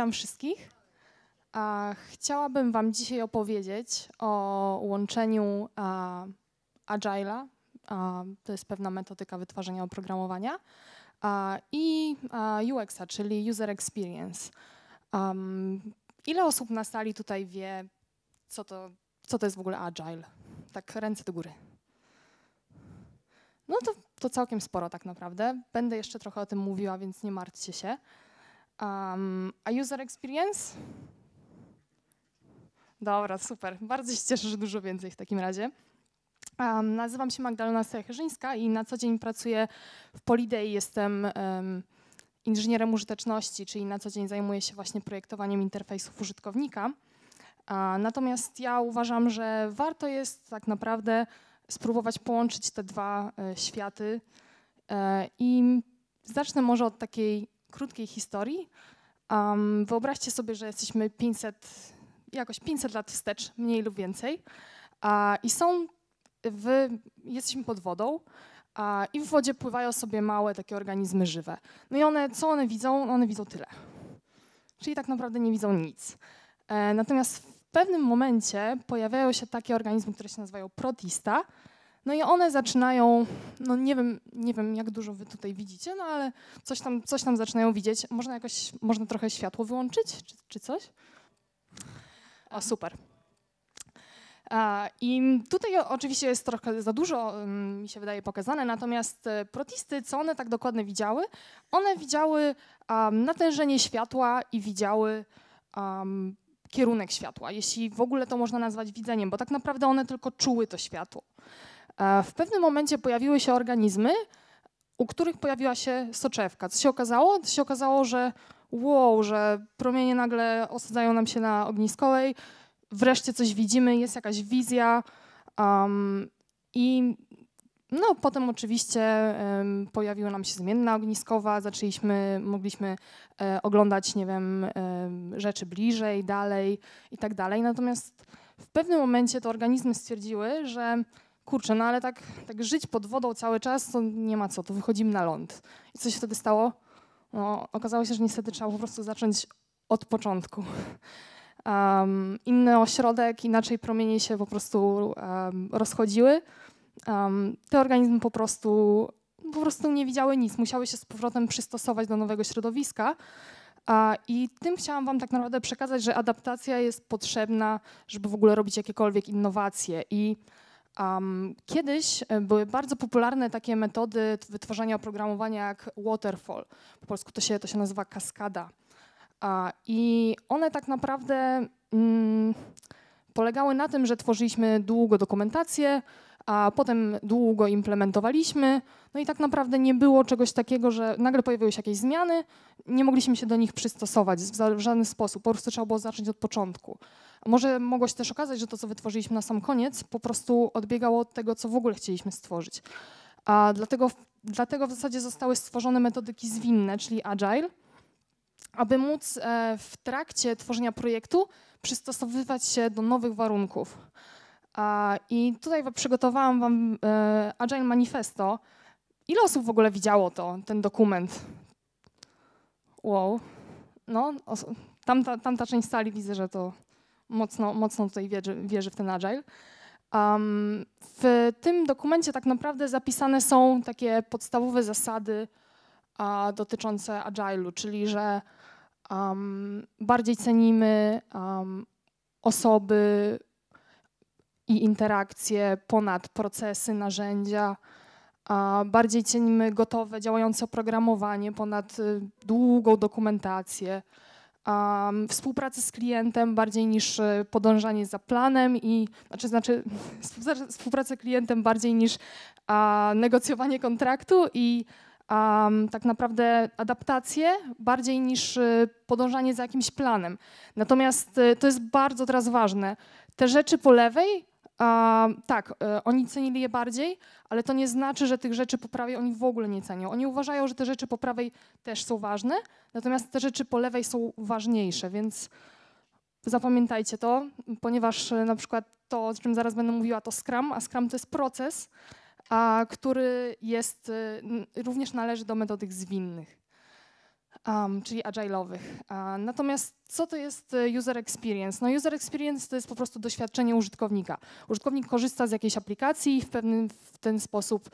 Witam wszystkich. Chciałabym Wam dzisiaj opowiedzieć o łączeniu Agile'a, to jest pewna metodyka wytwarzania oprogramowania, i UX-a, czyli User Experience. Ile osób na sali tutaj wie, co to, co to jest w ogóle Agile? Tak, ręce do góry. No to, to całkiem sporo tak naprawdę. Będę jeszcze trochę o tym mówiła, więc nie martwcie się. Um, a user experience? Dobra, super. Bardzo się cieszę, że dużo więcej w takim razie. Um, nazywam się Magdalena Sechyrzyńska i na co dzień pracuję w Polidei. Jestem um, inżynierem użyteczności, czyli na co dzień zajmuję się właśnie projektowaniem interfejsów użytkownika. A, natomiast ja uważam, że warto jest tak naprawdę spróbować połączyć te dwa e, światy e, i zacznę może od takiej krótkiej historii. Um, wyobraźcie sobie, że jesteśmy 500, jakoś 500 lat wstecz, mniej lub więcej, a, i są w, jesteśmy pod wodą a, i w wodzie pływają sobie małe takie organizmy żywe. No i one, co one widzą? No one widzą tyle. Czyli tak naprawdę nie widzą nic. E, natomiast w pewnym momencie pojawiają się takie organizmy, które się nazywają protista, no i one zaczynają, no nie wiem, nie wiem jak dużo wy tutaj widzicie, no ale coś tam, coś tam zaczynają widzieć. Można jakoś, można trochę światło wyłączyć, czy, czy coś? O, super. I tutaj oczywiście jest trochę za dużo, mm, mi się wydaje, pokazane, natomiast e, protisty, co one tak dokładnie widziały? One widziały um, natężenie światła i widziały um, kierunek światła, jeśli w ogóle to można nazwać widzeniem, bo tak naprawdę one tylko czuły to światło. E, w pewnym momencie pojawiły się organizmy, u których pojawiła się soczewka. Co się okazało? To się okazało, że wow, że promienie nagle osadzają nam się na ogniskowej, wreszcie coś widzimy, jest jakaś wizja um, i no, potem oczywiście um, pojawiła nam się zmienna ogniskowa, zaczęliśmy, mogliśmy e, oglądać, nie wiem, e, rzeczy bliżej, dalej i tak dalej. Natomiast w pewnym momencie to organizmy stwierdziły, że kurczę, no ale tak, tak żyć pod wodą cały czas, to nie ma co, to wychodzimy na ląd. I co się wtedy stało? No, okazało się, że niestety trzeba po prostu zacząć od początku. Um, inny ośrodek, inaczej promienie się po prostu um, rozchodziły. Um, te organizmy po prostu, po prostu nie widziały nic, musiały się z powrotem przystosować do nowego środowiska. A, I tym chciałam Wam tak naprawdę przekazać, że adaptacja jest potrzebna, żeby w ogóle robić jakiekolwiek innowacje. I Um, kiedyś e, były bardzo popularne takie metody wytwarzania oprogramowania jak waterfall. Po polsku to się, to się nazywa kaskada. I one tak naprawdę mm, polegały na tym, że tworzyliśmy długo dokumentację, a potem długo implementowaliśmy. No i tak naprawdę nie było czegoś takiego, że nagle pojawiły się jakieś zmiany, nie mogliśmy się do nich przystosować w żaden sposób, po prostu trzeba było zacząć od początku. Może mogło się też okazać, że to, co wytworzyliśmy na sam koniec, po prostu odbiegało od tego, co w ogóle chcieliśmy stworzyć. A dlatego, dlatego w zasadzie zostały stworzone metodyki zwinne, czyli agile, aby móc e, w trakcie tworzenia projektu przystosowywać się do nowych warunków. I tutaj przygotowałam Wam e, Agile Manifesto. Ile osób w ogóle widziało to, ten dokument? Wow. No, tamta, tamta część sali widzę, że to mocno, mocno tutaj wierzy, wierzy w ten Agile. Um, w tym dokumencie tak naprawdę zapisane są takie podstawowe zasady a, dotyczące Agile'u, czyli że um, bardziej cenimy um, osoby i interakcje ponad procesy, narzędzia. Bardziej cenimy gotowe, działające oprogramowanie ponad y, długą dokumentację. Współpracę z klientem bardziej niż y, podążanie za planem i znaczy, znaczy współpracę klientem bardziej niż negocjowanie kontraktu i Um, tak naprawdę adaptację bardziej niż y, podążanie za jakimś planem. Natomiast to jest bardzo teraz ważne. Te rzeczy po lewej tak, e, oni cenili je bardziej, ale to nie znaczy, że tych rzeczy po prawej oni w ogóle nie cenią. Oni uważają, że te rzeczy po prawej też są ważne, natomiast te rzeczy po lewej są ważniejsze, więc zapamiętajcie to, ponieważ e, na przykład to, o czym zaraz będę mówiła, to Scrum, a Scrum to jest proces, a, który jest, e, również należy do metodyk zwinnych um, czyli agile'owych. Natomiast co to jest e, user experience? No user experience to jest po prostu doświadczenie użytkownika. Użytkownik korzysta z jakiejś aplikacji i w pewnym w ten sposób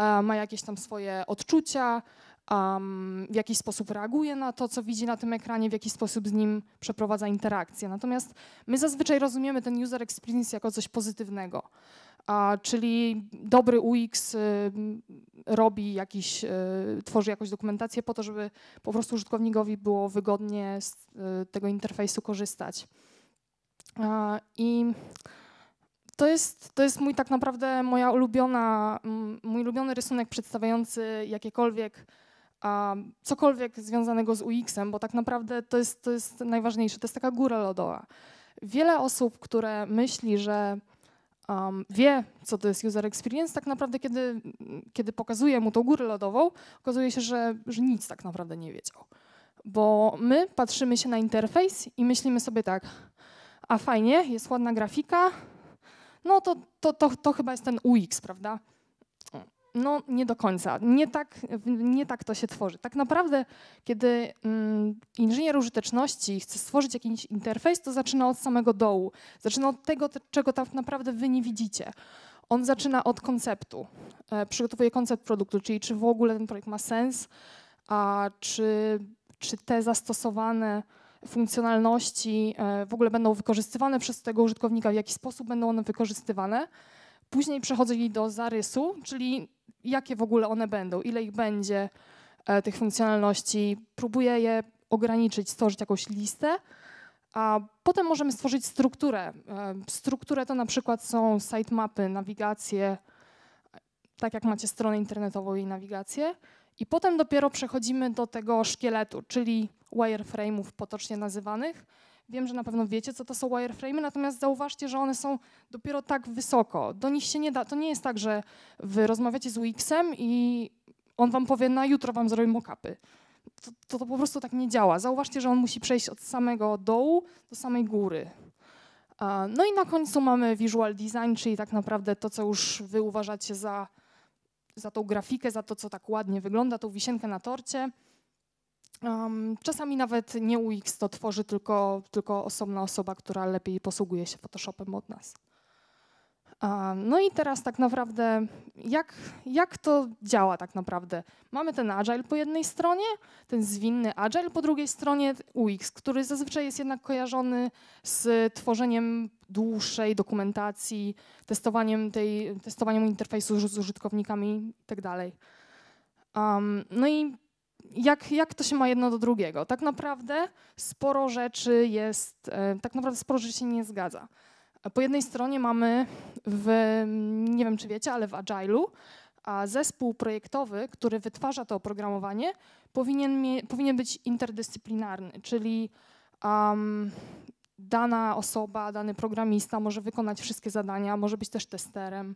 e, ma jakieś tam swoje odczucia, um, w jakiś sposób reaguje na to, co widzi na tym ekranie, w jakiś sposób z nim przeprowadza interakcję. Natomiast my zazwyczaj rozumiemy ten user experience jako coś pozytywnego a, czyli dobry UX y, robi jakiś, y, tworzy jakąś dokumentację po to, żeby po prostu użytkownikowi było wygodnie z y, tego interfejsu korzystać. I to jest, to jest mój tak naprawdę moja ulubiona, mój ulubiony rysunek przedstawiający jakiekolwiek cokolwiek związanego z UX-em, bo tak naprawdę to jest, to jest najważniejsze, to jest taka góra lodowa. Wiele osób, które myśli, że um, wie, co to jest user experience, tak naprawdę kiedy, kiedy pokazuje mu tą górę lodową, okazuje się, że, że nic tak naprawdę nie wiedział. Bo my patrzymy się na interfejs i myślimy sobie tak, a fajnie, jest ładna grafika, no to, to, to, to chyba jest ten UX, prawda? No, nie do końca. Nie tak, nie tak to się tworzy. Tak naprawdę, kiedy mm, inżynier użyteczności chce stworzyć jakiś interfejs, to zaczyna od samego dołu. Zaczyna od tego, czego tak naprawdę wy nie widzicie. On zaczyna od konceptu. E, przygotowuje koncept produktu, czyli czy w ogóle ten projekt ma sens, a czy, czy te zastosowane funkcjonalności e, w ogóle będą wykorzystywane przez tego użytkownika, w jaki sposób będą one wykorzystywane. Później przechodzili do zarysu, czyli jakie w ogóle one będą, ile ich będzie, e, tych funkcjonalności. Próbuję je ograniczyć, stworzyć jakąś listę, a potem możemy stworzyć strukturę. E, strukturę to na przykład są sitemapy, nawigacje, tak jak macie stronę internetową i nawigację. I potem dopiero przechodzimy do tego szkieletu, czyli wireframe'ów potocznie nazywanych, Wiem, że na pewno wiecie, co to są wireframe, natomiast zauważcie, że one są dopiero tak wysoko. Do nich się nie da, to nie jest tak, że wy rozmawiacie z UX-em i on wam powie, na jutro wam zrobię mockupy. To, to, to po prostu tak nie działa. Zauważcie, że on musi przejść od samego dołu do samej góry. No i na końcu mamy visual design, czyli tak naprawdę to, co już wy uważacie za, za tą grafikę, za to, co tak ładnie wygląda, tą wisienkę na torcie. Um, czasami nawet nie UX to tworzy, tylko, tylko osobna osoba, która lepiej posługuje się Photoshopem od nas. Um, no i teraz tak naprawdę, jak, jak to działa tak naprawdę? Mamy ten agile po jednej stronie, ten zwinny agile po drugiej stronie UX, który zazwyczaj jest jednak kojarzony z tworzeniem dłuższej dokumentacji, testowaniem, tej, testowaniem interfejsu z, z użytkownikami itd. Tak um, no i jak, jak to się ma jedno do drugiego? Tak naprawdę sporo rzeczy jest, e, tak naprawdę sporo rzeczy się nie zgadza. Po jednej stronie mamy w, nie wiem czy wiecie, ale w Agile'u a zespół projektowy, który wytwarza to oprogramowanie, powinien, mie, powinien być interdyscyplinarny, czyli um, dana osoba, dany programista może wykonać wszystkie zadania, może być też testerem,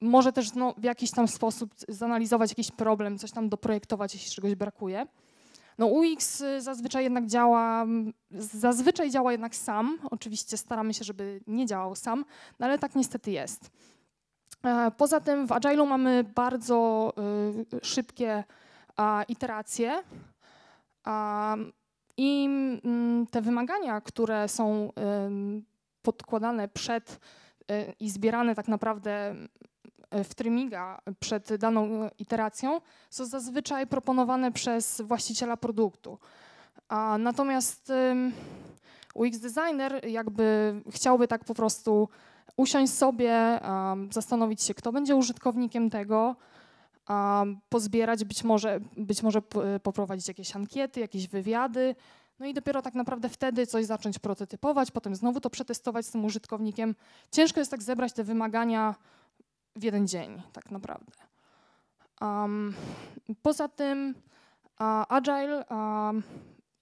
może też no, w jakiś tam sposób zanalizować jakiś problem, coś tam doprojektować, jeśli czegoś brakuje. No UX y, zazwyczaj jednak działa, zazwyczaj działa jednak sam. Oczywiście staramy się, żeby nie działał sam, no ale tak niestety jest. E, poza tym w Agile'u mamy bardzo y, szybkie iteracje i mm, te wymagania, które są podkładane przed y, i zbierane tak naprawdę E, w trymiga przed daną e, iteracją są zazwyczaj proponowane przez właściciela produktu. A natomiast UX designer jakby chciałby tak po prostu usiąść sobie, zastanowić się, kto będzie użytkownikiem tego, pozbierać być może, być może e, poprowadzić jakieś ankiety, jakieś wywiady, no i dopiero tak naprawdę wtedy coś zacząć prototypować, potem znowu to przetestować z tym użytkownikiem. Ciężko jest tak zebrać te wymagania w jeden dzień, tak naprawdę. Um, poza tym Agile um,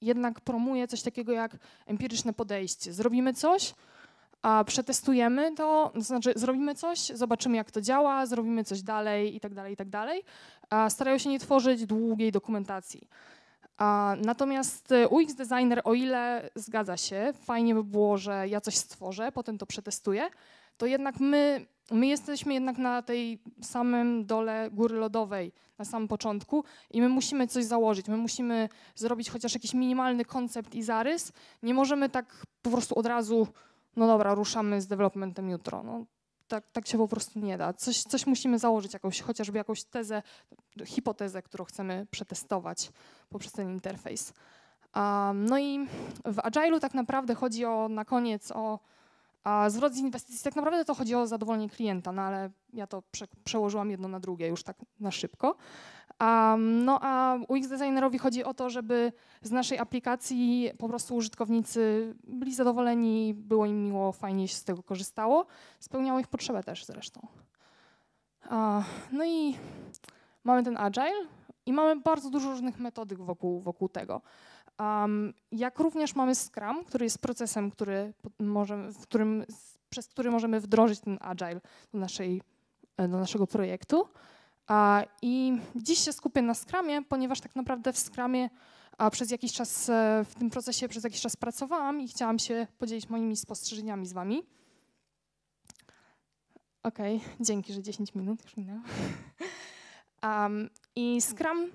jednak promuje coś takiego jak empiryczne podejście. Zrobimy coś, a przetestujemy to, to znaczy zrobimy coś, zobaczymy jak to działa, zrobimy coś dalej i tak dalej, i tak dalej. Starają się nie tworzyć długiej dokumentacji. Natomiast e, UX designer, o ile zgadza się, fajnie by było, że ja coś stworzę, potem to przetestuję, to jednak my my jesteśmy jednak na tej samym dole góry lodowej, na samym początku i my musimy coś założyć, my musimy zrobić chociaż jakiś minimalny koncept i zarys. Nie możemy tak po prostu od razu, no dobra, ruszamy z developmentem jutro. No, tak, tak się po prostu nie da. Coś, coś musimy założyć, jakąś, chociażby jakąś tezę, hipotezę, którą chcemy przetestować poprzez ten interfejs. Um, no i w Agile'u tak naprawdę chodzi o, na koniec o a zwrot z inwestycji tak naprawdę to chodzi o zadowolenie klienta, no ale ja to prze, przełożyłam jedno na drugie już tak na szybko. Um, no a UX designerowi chodzi o to, żeby z naszej aplikacji po prostu użytkownicy byli zadowoleni, było im miło, fajnie się z tego korzystało, spełniało ich potrzebę też zresztą. Uh, no i mamy ten agile i mamy bardzo dużo różnych metodyk wokół, wokół tego jak również mamy Scrum, który jest procesem, który możemy, w którym, przez który możemy wdrożyć ten Agile do, naszej, e, do naszego projektu. I dziś się skupię na Scrumie, ponieważ tak naprawdę w Scrumie przez jakiś czas, e, w tym procesie przez jakiś czas pracowałam i chciałam się podzielić moimi spostrzeżeniami z wami. Okej, okay, dzięki, że 10 minut już minęło. Um, I Scrum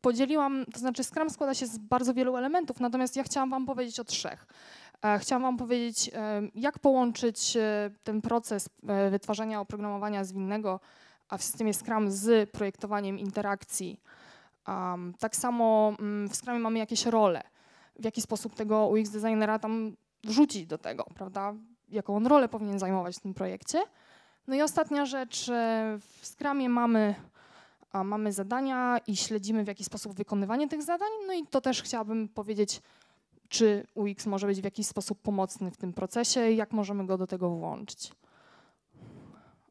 podzieliłam, to znaczy Scrum składa się z bardzo wielu elementów, natomiast ja chciałam Wam powiedzieć o trzech. E, chciałam Wam powiedzieć, e, jak połączyć e, ten proces wytwarzania oprogramowania zwinnego w systemie Scrum z projektowaniem interakcji. Tak samo mm, w Scrumie mamy jakieś role. W jaki sposób tego UX designera tam wrzucić do tego, prawda? Jaką on rolę powinien zajmować w tym projekcie. No i ostatnia rzecz, w Scrumie mamy a mamy zadania i śledzimy w jaki sposób wykonywanie tych zadań. No i to też chciałabym powiedzieć, czy UX może być w jakiś sposób pomocny w tym procesie i jak możemy go do tego włączyć.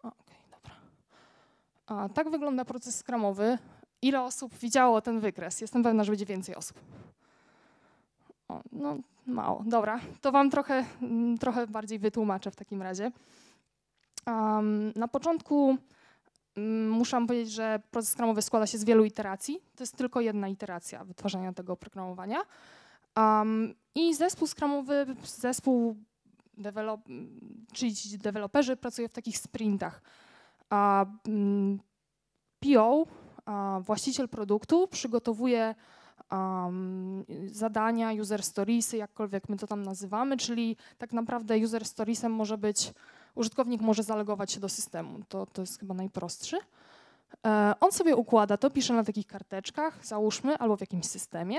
Okay, dobra. A tak wygląda proces skramowy. Ile osób widziało ten wykres? Jestem pewna, że będzie więcej osób. O, no, mało. Dobra, to Wam trochę, trochę bardziej wytłumaczę w takim razie. Um, na początku Mm, muszę powiedzieć, że proces skramowy składa się z wielu iteracji. To jest tylko jedna iteracja wytwarzania tego oprogramowania. Um, I zespół skramowy, zespół develop, czyli deweloperzy pracuje w takich sprintach. A um, mm, PO, a właściciel produktu, przygotowuje um, zadania, user storiesy, jakkolwiek my to tam nazywamy, czyli tak naprawdę user storiesem może być użytkownik może zalogować się do systemu. To, to jest chyba najprostszy. E, on sobie układa to, pisze na takich karteczkach, załóżmy, albo w jakimś systemie.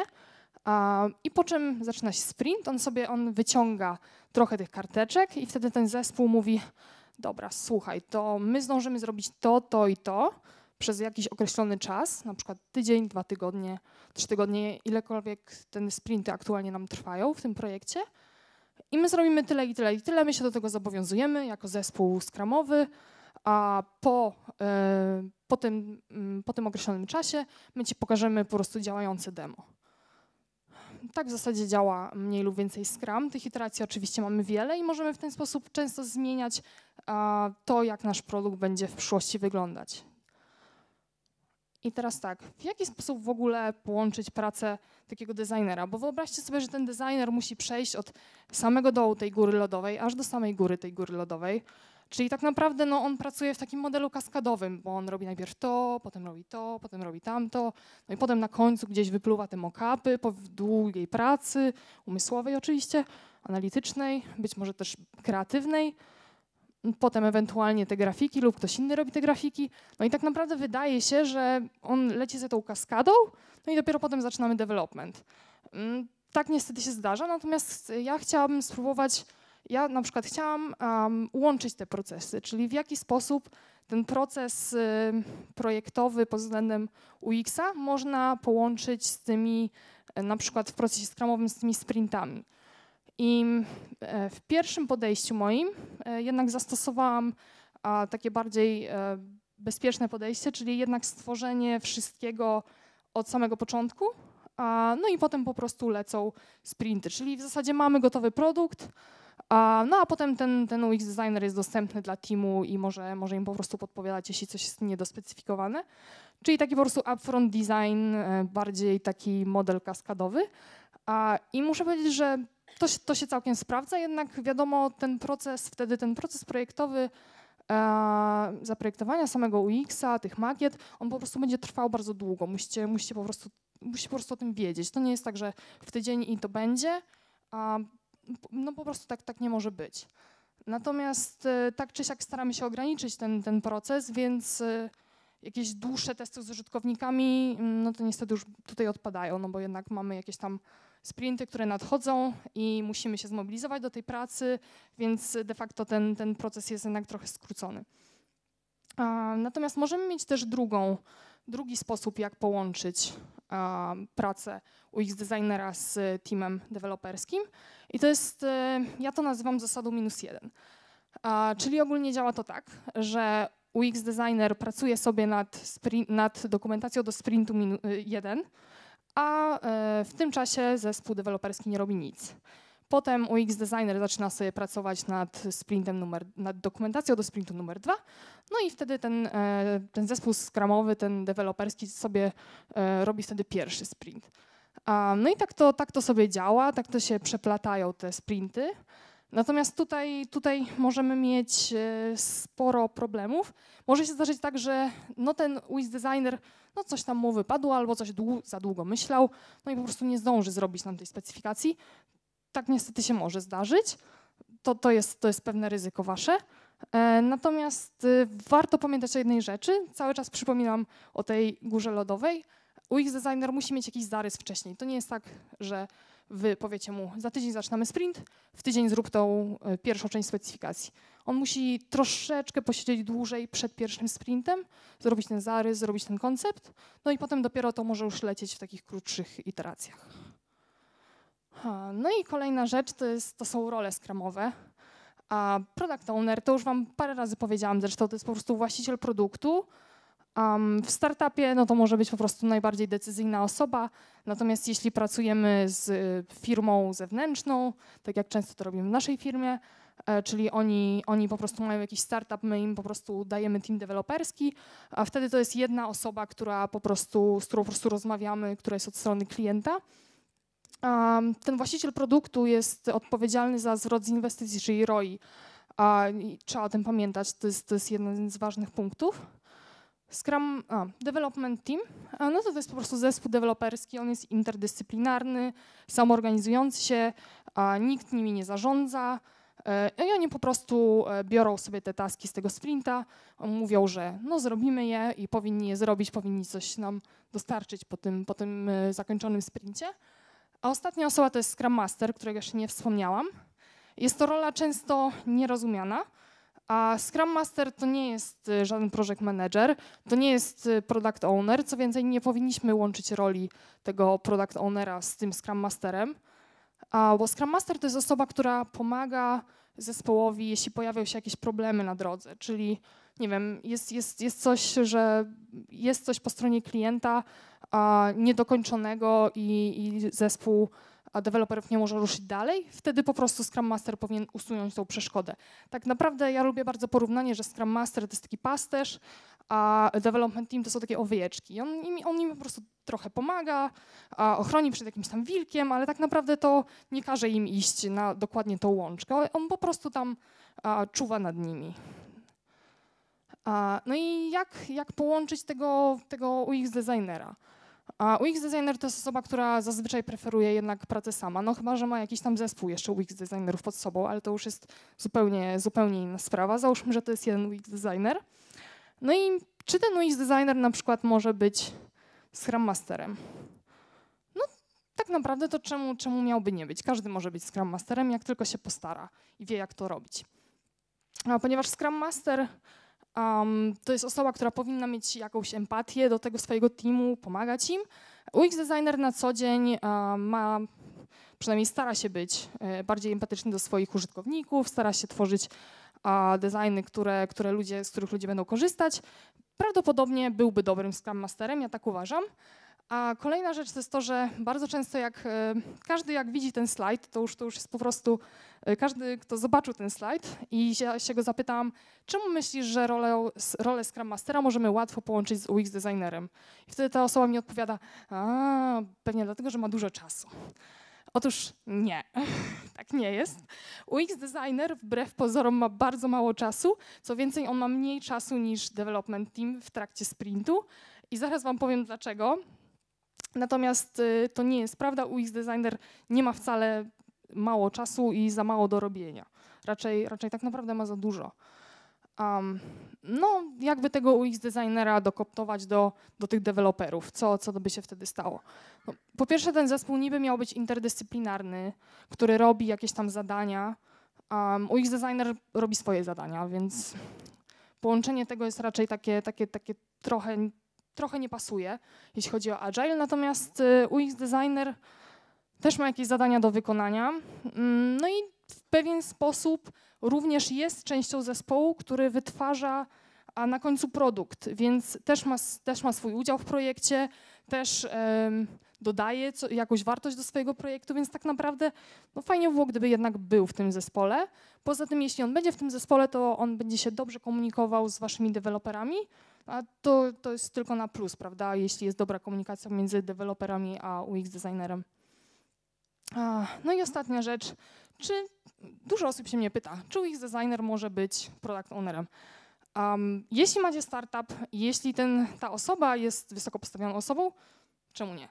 I po czym zaczyna się sprint, on sobie on wyciąga trochę tych karteczek i wtedy ten zespół mówi: Dobra, słuchaj, to my zdążymy zrobić to, to i to przez jakiś określony czas, na przykład tydzień, dwa tygodnie, trzy tygodnie, ilekolwiek ten sprinty aktualnie nam trwają w tym projekcie i my zrobimy tyle i tyle i tyle, my się do tego zobowiązujemy jako zespół skramowy, a po, e, po, tym, mm, po tym określonym czasie my ci pokażemy po prostu działające demo. Tak w zasadzie działa mniej lub więcej Scrum. Tych iteracji oczywiście mamy wiele i możemy w ten sposób często zmieniać to, jak nasz produkt będzie w przyszłości wyglądać. I teraz tak, w jaki sposób w ogóle połączyć pracę takiego designera? Bo wyobraźcie sobie, że ten designer musi przejść od samego dołu tej góry lodowej, aż do samej góry tej góry lodowej. Czyli tak naprawdę no, on pracuje w takim modelu kaskadowym, bo on robi najpierw to, potem robi to, potem robi tamto, no i potem na końcu gdzieś wypluwa te mocapy po długiej pracy, umysłowej oczywiście, analitycznej, być może też kreatywnej potem ewentualnie te grafiki lub ktoś inny robi te grafiki. No i tak naprawdę wydaje się, że on leci za tą kaskadą, no i dopiero potem zaczynamy development. Mm, tak niestety się zdarza, natomiast y, ja chciałabym spróbować, ja na przykład chciałam um, łączyć te procesy, czyli w jaki sposób ten proces y, projektowy pod względem UX-a można połączyć z tymi, na przykład w procesie skramowym z tymi sprintami. I e, w pierwszym podejściu moim e, jednak zastosowałam takie bardziej e, bezpieczne podejście, czyli jednak stworzenie wszystkiego od samego początku, no i potem po prostu lecą sprinty, czyli w zasadzie mamy gotowy produkt, no a potem ten, ten UX designer jest dostępny dla teamu i może, może im po prostu podpowiadać, jeśli coś jest niedospecyfikowane. Czyli taki po prostu upfront design, bardziej taki model kaskadowy. I muszę powiedzieć, że to, to się całkiem sprawdza, jednak wiadomo, ten proces, wtedy ten proces projektowy e, zaprojektowania samego UX-a, tych magiet, on po prostu będzie trwał bardzo długo. Musicie, musicie, po prostu, musicie po prostu o tym wiedzieć. To nie jest tak, że w tydzień i to będzie, a no po prostu tak, tak nie może być. Natomiast e, tak czy siak staramy się ograniczyć ten, ten proces, więc e, jakieś dłuższe testy z użytkownikami, mm, no to niestety już tutaj odpadają, no bo jednak mamy jakieś tam sprinty, które nadchodzą i musimy się zmobilizować do tej pracy, więc de facto ten, ten proces jest jednak trochę skrócony. Natomiast możemy mieć też drugą, drugi sposób, jak połączyć pracę UX designera z teamem deweloperskim. I to jest, e, ja to nazywam zasadą minus jeden. Czyli ogólnie działa to tak, że UX designer pracuje sobie nad, sprint, nad dokumentacją do sprintu 1 a e, w tym czasie zespół deweloperski nie robi nic. Potem UX designer zaczyna sobie pracować nad sprintem numer, nad dokumentacją do sprintu numer dwa, no i wtedy ten, e, ten zespół skramowy, ten deweloperski sobie e, robi wtedy pierwszy sprint. No i tak to, tak to sobie działa, tak to się przeplatają te sprinty. Natomiast tutaj, tutaj możemy mieć e, sporo problemów. Może się zdarzyć tak, że no ten UX designer no coś tam mu wypadło albo coś dłu za długo myślał, no i po prostu nie zdąży zrobić nam tej specyfikacji. Tak niestety się może zdarzyć. To, to, jest, to jest pewne ryzyko wasze. E, natomiast e, warto pamiętać o jednej rzeczy. Cały czas przypominam o tej górze lodowej. UX designer musi mieć jakiś zarys wcześniej. To nie jest tak, że Wy powiecie mu, za tydzień zaczynamy sprint, w tydzień zrób tą e, pierwszą część specyfikacji. On musi troszeczkę posiedzieć dłużej przed pierwszym sprintem, zrobić ten zarys, zrobić ten koncept, no i potem dopiero to może już lecieć w takich krótszych iteracjach. Ha, no i kolejna rzecz to, jest, to są role skramowe. A product owner, to już wam parę razy powiedziałam, zresztą to jest po prostu właściciel produktu, Um, w startupie no to może być po prostu najbardziej decyzyjna osoba, natomiast jeśli pracujemy z y, firmą zewnętrzną, tak jak często to robimy w naszej firmie, e, czyli oni, oni po prostu mają jakiś startup, my im po prostu dajemy team deweloperski, a wtedy to jest jedna osoba, która po prostu, z którą po prostu rozmawiamy, która jest od strony klienta. Um, ten właściciel produktu jest odpowiedzialny za zwrot z inwestycji, czyli ROI. A, trzeba o tym pamiętać, to jest, to jest jeden z ważnych punktów. Scrum a, Development Team, no to to jest po prostu zespół deweloperski, on jest interdyscyplinarny, samoorganizujący się, a nikt nimi nie zarządza e, i oni po prostu e, biorą sobie te taski z tego sprinta, mówią, że no zrobimy je i powinni je zrobić, powinni coś nam dostarczyć po tym, po tym e, zakończonym sprincie. A ostatnia osoba to jest Scrum Master, którego jeszcze nie wspomniałam. Jest to rola często nierozumiana, a Scrum Master to nie jest y, żaden project manager, to nie jest y, product owner. Co więcej, nie powinniśmy łączyć roli tego product ownera z tym Scrum Masterem, a, bo Scrum Master to jest osoba, która pomaga zespołowi, jeśli pojawią się jakieś problemy na drodze, czyli nie wiem, jest, jest, jest coś, że jest coś po stronie klienta a, niedokończonego i, i zespół a deweloperów nie może ruszyć dalej, wtedy po prostu Scrum Master powinien usunąć tą przeszkodę. Tak naprawdę ja lubię bardzo porównanie, że Scrum Master to jest taki pasterz, a Development Team to są takie owieczki. On im, on im po prostu trochę pomaga, ochroni przed jakimś tam wilkiem, ale tak naprawdę to nie każe im iść na dokładnie tą łączkę. On po prostu tam a, czuwa nad nimi. A, no i jak, jak połączyć tego, tego UX designera? A UX designer to jest osoba, która zazwyczaj preferuje jednak pracę sama, no chyba, że ma jakiś tam zespół jeszcze UX designerów pod sobą, ale to już jest zupełnie, zupełnie inna sprawa. Załóżmy, że to jest jeden UX designer. No i czy ten UX designer na przykład może być Scrum Masterem? No tak naprawdę to czemu, czemu miałby nie być? Każdy może być Scrum Masterem, jak tylko się postara i wie, jak to robić. A ponieważ Scrum Master Um, to jest osoba, która powinna mieć jakąś empatię do tego swojego teamu, pomagać im. UX designer na co dzień um, ma, przynajmniej stara się być e, bardziej empatyczny do swoich użytkowników, stara się tworzyć a designy, które, które ludzie, z których ludzie będą korzystać, prawdopodobnie byłby dobrym Scrum Masterem, ja tak uważam. A kolejna rzecz to jest to, że bardzo często jak e, każdy jak widzi ten slajd, to już, to już jest po prostu e, każdy, kto zobaczył ten slajd i ja się go zapytałam, czemu myślisz, że rolę, rolę Scrum Mastera możemy łatwo połączyć z UX designerem? I wtedy ta osoba mi odpowiada, a pewnie dlatego, że ma dużo czasu. Otóż nie, tak nie jest. UX designer wbrew pozorom ma bardzo mało czasu. Co więcej, on ma mniej czasu niż development team w trakcie sprintu. I zaraz Wam powiem dlaczego. Natomiast y, to nie jest prawda. UX designer nie ma wcale mało czasu i za mało do robienia. Raczej, raczej tak naprawdę ma za dużo. Um, no, jakby tego UX designera dokoptować do, do tych deweloperów, co, co by się wtedy stało? No, po pierwsze, ten zespół niby miał być interdyscyplinarny, który robi jakieś tam zadania. Um, UX designer robi swoje zadania, więc połączenie tego jest raczej takie, takie, takie trochę trochę nie pasuje, jeśli chodzi o Agile, natomiast y, UX designer też ma jakieś zadania do wykonania. Mm, no i w pewien sposób również jest częścią zespołu, który wytwarza a na końcu produkt, więc też ma, też ma swój udział w projekcie, też um, dodaje co, jakąś wartość do swojego projektu, więc tak naprawdę no, fajnie było, gdyby jednak był w tym zespole. Poza tym, jeśli on będzie w tym zespole, to on będzie się dobrze komunikował z waszymi deweloperami, a to, to jest tylko na plus, prawda, jeśli jest dobra komunikacja między deweloperami a UX designerem. A, no i ostatnia rzecz, czy dużo osób się mnie pyta, czy UX designer może być product ownerem? Um, jeśli macie startup, jeśli ten, ta osoba jest wysoko postawioną osobą, czemu nie?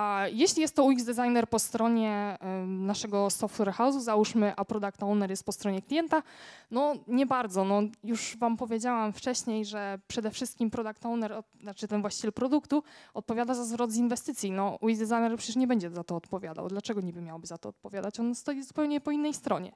A jeśli jest to UX designer po stronie naszego software house'u, załóżmy, a product owner jest po stronie klienta, no nie bardzo. No, już wam powiedziałam wcześniej, że przede wszystkim product owner, znaczy ten właściciel produktu, odpowiada za zwrot z inwestycji. No UX designer przecież nie będzie za to odpowiadał. Dlaczego niby miałby za to odpowiadać? On stoi zupełnie po innej stronie.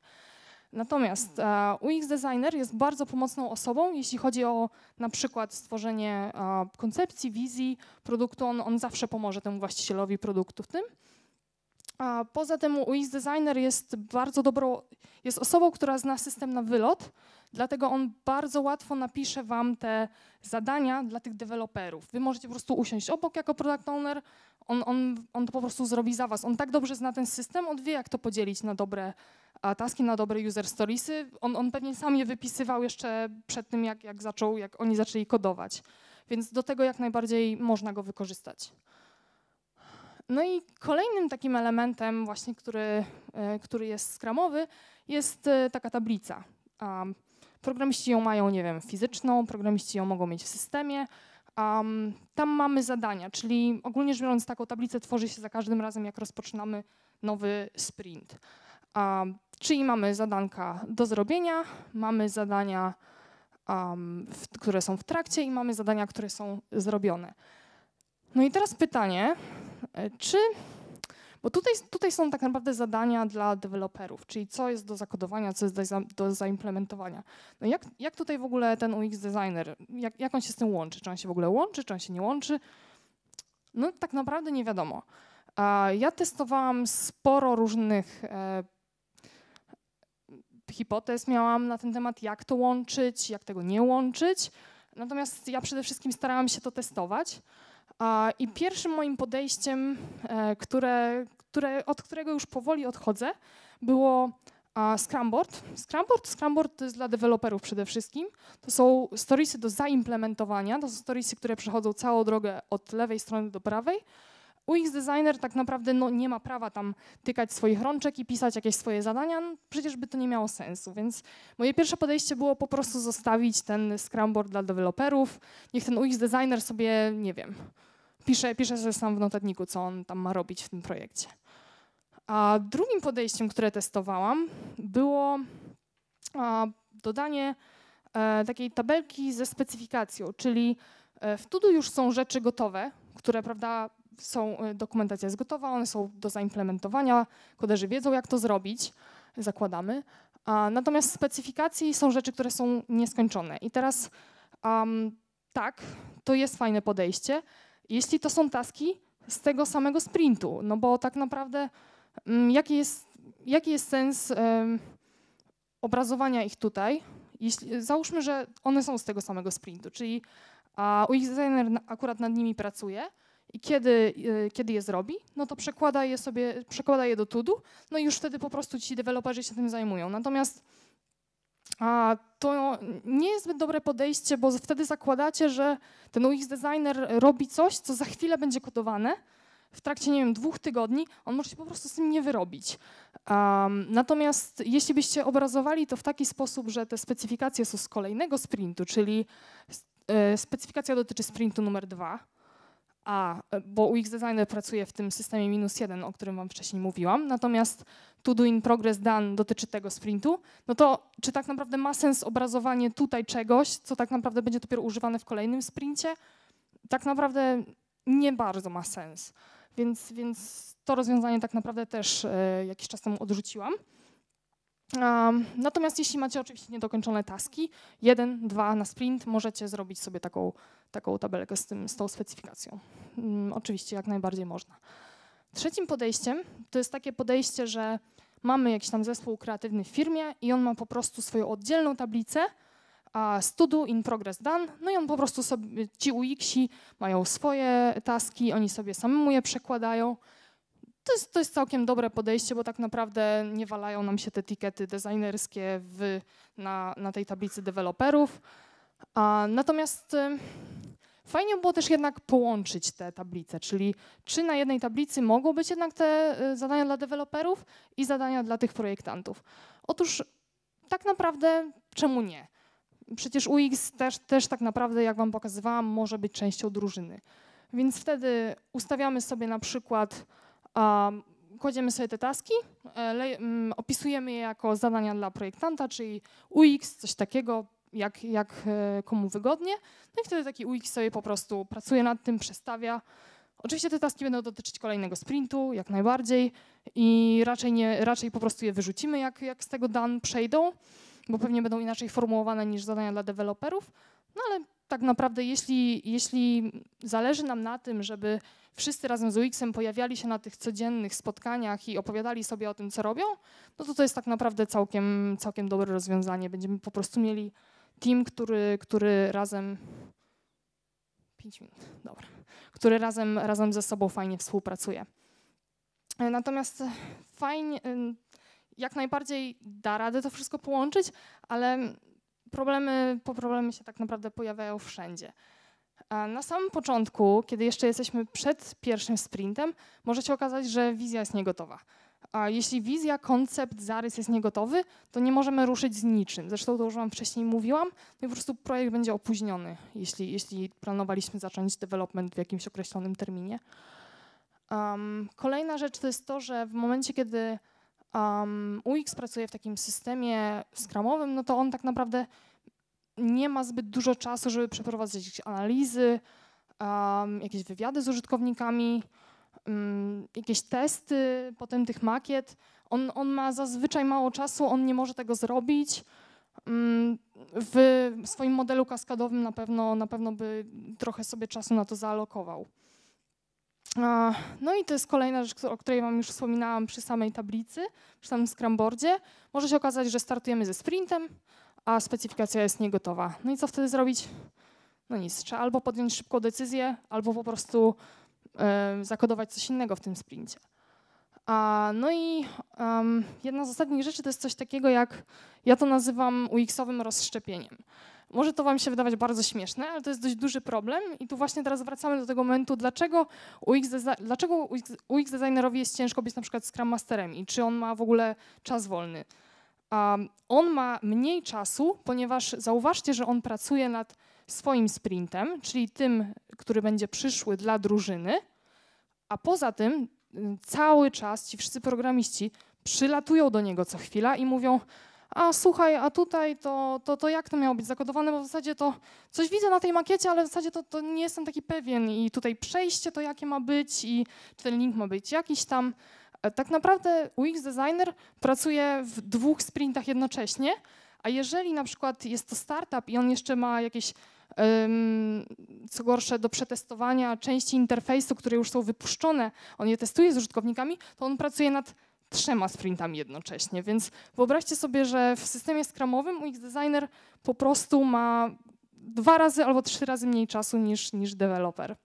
Natomiast e, UX designer jest bardzo pomocną osobą, jeśli chodzi o na przykład stworzenie e, koncepcji, wizji produktu. On, on zawsze pomoże temu właścicielowi produktu w tym. A poza tym UX designer jest bardzo dobrą, jest osobą, która zna system na wylot, dlatego on bardzo łatwo napisze wam te zadania dla tych deweloperów. Wy możecie po prostu usiąść obok jako product owner, on, on, on to po prostu zrobi za was. On tak dobrze zna ten system, on wie jak to podzielić na dobre a taski na dobre user storiesy, on, on pewnie sam je wypisywał jeszcze przed tym, jak, jak zaczął, jak oni zaczęli kodować. Więc do tego jak najbardziej można go wykorzystać. No i kolejnym takim elementem właśnie, który, e, który jest skramowy, jest e, taka tablica. Um, programiści ją mają, nie wiem, fizyczną, programiści ją mogą mieć w systemie. Um, tam mamy zadania, czyli ogólnie rzecz biorąc taką tablicę tworzy się za każdym razem, jak rozpoczynamy nowy sprint. Um, Czyli mamy zadanka do zrobienia, mamy zadania, um, w, które są w trakcie i mamy zadania, które są zrobione. No i teraz pytanie, e, czy. Bo tutaj, tutaj są tak naprawdę zadania dla deweloperów, czyli co jest do zakodowania, co jest do, za, do zaimplementowania. No jak, jak tutaj w ogóle ten UX designer, jak, jak on się z tym łączy? Czy on się w ogóle łączy, czy on się nie łączy? No tak naprawdę nie wiadomo. Ja testowałam sporo różnych e, hipotez miałam na ten temat, jak to łączyć, jak tego nie łączyć. Natomiast ja przede wszystkim starałam się to testować. I pierwszym moim podejściem, e, które, które, od którego już powoli odchodzę, było Scrumboard. Scrumboard, Scrumboard to jest dla deweloperów przede wszystkim. To są storiesy do zaimplementowania, to są storiesy, które przechodzą całą drogę od lewej strony do prawej UX designer tak naprawdę no, nie ma prawa tam tykać swoich rączek i pisać jakieś swoje zadania, no, przecież by to nie miało sensu. Więc moje pierwsze podejście było po prostu zostawić ten scrumboard dla deweloperów. Niech ten UX designer sobie, nie wiem, pisze, pisze sobie sam w notatniku, co on tam ma robić w tym projekcie. A drugim podejściem, które testowałam, było a, dodanie e, takiej tabelki ze specyfikacją, czyli e, w Tudu już są rzeczy gotowe, które prawda, są, e, dokumentacja jest gotowa, one są do zaimplementowania, koderzy wiedzą, jak to zrobić, zakładamy. A, natomiast w specyfikacji są rzeczy, które są nieskończone. I teraz um, tak, to jest fajne podejście, jeśli to są taski z tego samego sprintu, no bo tak naprawdę um, jaki, jest, jaki jest sens um, obrazowania ich tutaj, jeśli, załóżmy, że one są z tego samego sprintu, czyli a UX designer akurat nad nimi pracuje, i kiedy, y, kiedy je zrobi, no to przekłada je sobie, przekłada je do tudu, no i już wtedy po prostu ci deweloperzy się tym zajmują. Natomiast a to nie jest zbyt dobre podejście, bo wtedy zakładacie, że ten UX designer robi coś, co za chwilę będzie kodowane. W trakcie, nie wiem, dwóch tygodni, on może się po prostu z tym nie wyrobić. Um, natomiast jeśli byście obrazowali to w taki sposób, że te specyfikacje są z kolejnego sprintu, czyli y, specyfikacja dotyczy sprintu numer dwa, a, e, bo UX Designer pracuje w tym systemie minus jeden, o którym wam wcześniej mówiłam, natomiast to do in progress done dotyczy tego sprintu, no to czy tak naprawdę ma sens obrazowanie tutaj czegoś, co tak naprawdę będzie dopiero używane w kolejnym sprincie? Tak naprawdę nie bardzo ma sens. Więc, więc to rozwiązanie tak naprawdę też y, jakiś czas temu odrzuciłam. Um, natomiast jeśli macie oczywiście niedokończone taski, jeden, dwa na sprint, możecie zrobić sobie taką, taką tabelkę z, tym, z tą specyfikacją. Um, oczywiście jak najbardziej można. Trzecim podejściem to jest takie podejście, że mamy jakiś tam zespół kreatywny w firmie i on ma po prostu swoją oddzielną tablicę, a studu in progress done, no i on po prostu sobie, ci UX-i mają swoje taski, oni sobie samemu je przekładają, to jest, to jest całkiem dobre podejście, bo tak naprawdę nie walają nam się te etykiety designerskie w, na, na tej tablicy deweloperów. A, natomiast y, fajnie było też jednak połączyć te tablice, czyli czy na jednej tablicy mogą być jednak te y, zadania dla deweloperów i zadania dla tych projektantów. Otóż tak naprawdę czemu nie? Przecież UX też, też tak naprawdę, jak Wam pokazywałam, może być częścią drużyny. Więc wtedy ustawiamy sobie na przykład kładziemy sobie te taski, e, mm, opisujemy je jako zadania dla projektanta, czyli UX, coś takiego, jak, jak e, komu wygodnie. No i wtedy taki UX sobie po prostu pracuje nad tym, przestawia. Oczywiście te taski będą dotyczyć kolejnego sprintu, jak najbardziej, i raczej, nie, raczej po prostu je wyrzucimy, jak, jak z tego dan przejdą, bo pewnie będą inaczej formułowane niż zadania dla deweloperów. No ale tak naprawdę, jeśli, jeśli zależy nam na tym, żeby wszyscy razem z UX-em pojawiali się na tych codziennych spotkaniach i opowiadali sobie o tym, co robią, no to to jest tak naprawdę całkiem, całkiem dobre rozwiązanie. Będziemy po prostu mieli team, który, który razem 5 minut, dobra, który razem, razem ze sobą fajnie współpracuje. E, natomiast fajnie, e, jak najbardziej da radę to wszystko połączyć, ale problemy, po problemy się tak naprawdę pojawiają wszędzie. Na samym początku, kiedy jeszcze jesteśmy przed pierwszym sprintem, może się okazać, że wizja jest niegotowa. A jeśli wizja, koncept, zarys jest niegotowy, to nie możemy ruszyć z niczym. Zresztą to już Wam wcześniej mówiłam, no i po prostu projekt będzie opóźniony, jeśli, jeśli planowaliśmy zacząć development w jakimś określonym terminie. Um, kolejna rzecz to jest to, że w momencie, kiedy um, UX pracuje w takim systemie skramowym, no to on tak naprawdę nie ma zbyt dużo czasu, żeby przeprowadzać jakieś analizy, um, jakieś wywiady z użytkownikami, um, jakieś testy potem tych makiet. On, on ma zazwyczaj mało czasu, on nie może tego zrobić. Um, w swoim modelu kaskadowym na pewno, na pewno by trochę sobie czasu na to zaalokował. No i to jest kolejna rzecz, o której Wam już wspominałam przy samej tablicy, przy samym scrumboardzie. Może się okazać, że startujemy ze sprintem, a specyfikacja jest niegotowa. No i co wtedy zrobić? No nic, trzeba albo podjąć szybką decyzję, albo po prostu y, zakodować coś innego w tym sprincie. A, no i um, jedna z ostatnich rzeczy to jest coś takiego jak, ja to nazywam UX-owym rozszczepieniem. Może to wam się wydawać bardzo śmieszne, ale to jest dość duży problem i tu właśnie teraz wracamy do tego momentu, dlaczego UX, dlaczego UX, UX designerowi jest ciężko być na przykład Scrum Masterem i czy on ma w ogóle czas wolny. Um, on ma mniej czasu, ponieważ zauważcie, że on pracuje nad swoim sprintem, czyli tym, który będzie przyszły dla drużyny, a poza tym mm, cały czas ci wszyscy programiści przylatują do niego co chwila i mówią: A słuchaj, a tutaj to, to, to jak to miało być zakodowane? Bo w zasadzie to coś widzę na tej makiecie, ale w zasadzie to, to nie jestem taki pewien. I tutaj przejście to jakie ma być, i czy ten link ma być jakiś tam. E, tak naprawdę UX designer pracuje w dwóch sprintach jednocześnie, a jeżeli na przykład jest to startup i on jeszcze ma jakieś co gorsze, do przetestowania części interfejsu, które już są wypuszczone, on je testuje z użytkownikami, to on pracuje nad trzema sprintami jednocześnie. Więc wyobraźcie sobie, że w systemie skramowym UX designer po prostu ma dwa razy albo trzy razy mniej czasu niż, niż deweloper.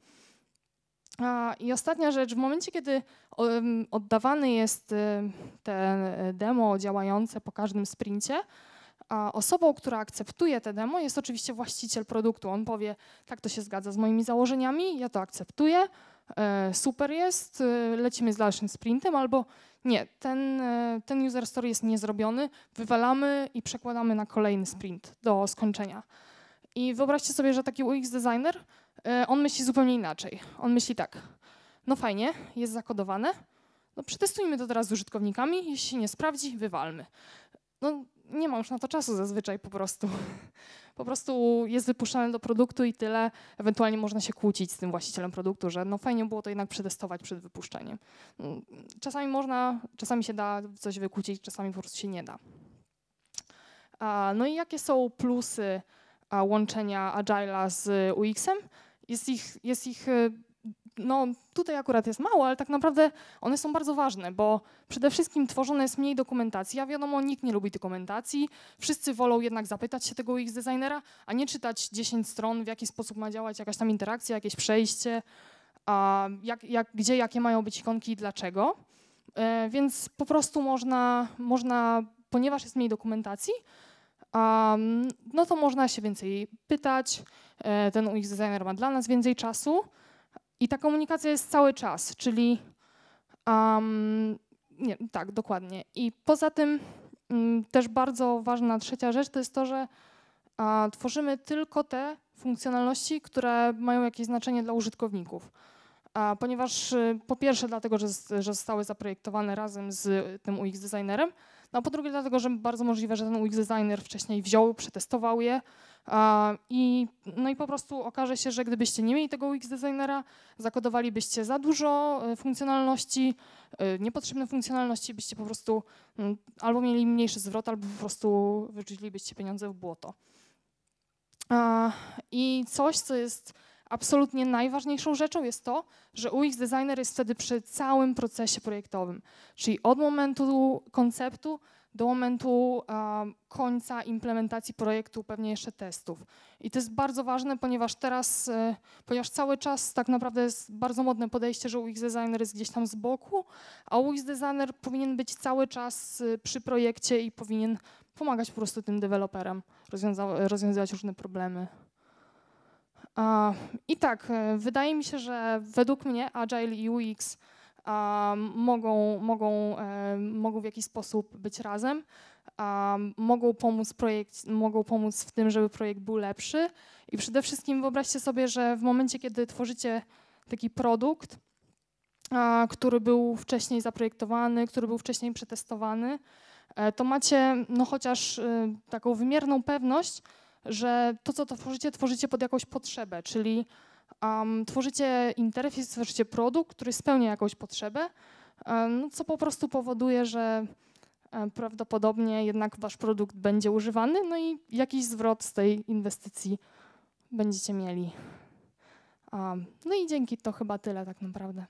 I ostatnia rzecz, w momencie, kiedy oddawany jest y, te e, demo działające po każdym sprincie, a osobą, która akceptuje te demo, jest oczywiście właściciel produktu. On powie, tak to się zgadza z moimi założeniami, ja to akceptuję, e, super jest, y, lecimy z dalszym sprintem, albo nie, ten, e, ten user story jest niezrobiony, wywalamy i przekładamy na kolejny sprint do skończenia. I wyobraźcie sobie, że taki UX designer E, on myśli zupełnie inaczej. On myśli tak, no fajnie, jest zakodowane, no przetestujmy to teraz z użytkownikami, jeśli się nie sprawdzi, wywalmy. No nie ma już na to czasu zazwyczaj po prostu. Po prostu jest wypuszczane do produktu i tyle. Ewentualnie można się kłócić z tym właścicielem produktu, że no fajnie było to jednak przetestować przed wypuszczeniem. Mm, czasami można, czasami się da coś wykłócić, czasami po prostu się nie da. No i jakie są plusy łączenia Agile'a z UX-em? Jest ich, jest ich e, no tutaj akurat jest mało, ale tak naprawdę one są bardzo ważne, bo przede wszystkim tworzone jest mniej dokumentacji, a wiadomo, nikt nie lubi dokumentacji, wszyscy wolą jednak zapytać się tego ich designera, a nie czytać 10 stron, w jaki sposób ma działać jakaś tam interakcja, jakieś przejście, a jak, jak, gdzie, jakie mają być ikonki i dlaczego. E, więc po prostu można, można, ponieważ jest mniej dokumentacji, um, no to można się więcej pytać, e, ten UX designer ma dla nas więcej czasu i ta komunikacja jest cały czas, czyli um, nie, tak, dokładnie. I poza tym um, też bardzo ważna trzecia rzecz to jest to, że a, tworzymy tylko te funkcjonalności, które mają jakieś znaczenie dla użytkowników. A, ponieważ y, po pierwsze dlatego, że, że zostały zaprojektowane razem z tym UX designerem, no, po drugie dlatego, że bardzo możliwe, że ten UX designer wcześniej wziął, przetestował je i, no i po prostu okaże się, że gdybyście nie mieli tego UX designera, zakodowalibyście za dużo e, funkcjonalności, e, niepotrzebne funkcjonalności, byście po prostu albo mieli mniejszy zwrot, albo po prostu wyrzucilibyście pieniądze w błoto. I coś, co jest absolutnie najważniejszą rzeczą jest to, że UX designer jest wtedy przy całym procesie projektowym, czyli od momentu konceptu do momentu końca implementacji projektu, pewnie jeszcze testów. I to jest bardzo ważne, ponieważ teraz, y, ponieważ cały czas tak naprawdę jest bardzo modne podejście, że UX designer jest gdzieś tam z boku, a UX designer powinien być cały czas y, przy projekcie i powinien pomagać po prostu tym deweloperom rozwiąza- rozwiązywać różne problemy. I tak, e, wydaje mi się, że według mnie Agile i UX mogą, mogą, e, mogą w jakiś sposób być razem, mogą pomóc, projekt, mogą pomóc w tym, żeby projekt był lepszy. I przede wszystkim wyobraźcie sobie, że w momencie, kiedy tworzycie taki produkt, który był wcześniej zaprojektowany, który był wcześniej przetestowany, e, to macie no, chociaż taką wymierną pewność, że to, co tworzycie, tworzycie pod jakąś potrzebę, czyli um, tworzycie interfejs, tworzycie produkt, który spełnia jakąś potrzebę, um, co po prostu powoduje, że um, prawdopodobnie jednak wasz produkt będzie używany, no i jakiś zwrot z tej inwestycji będziecie mieli. no i dzięki to chyba tyle tak naprawdę.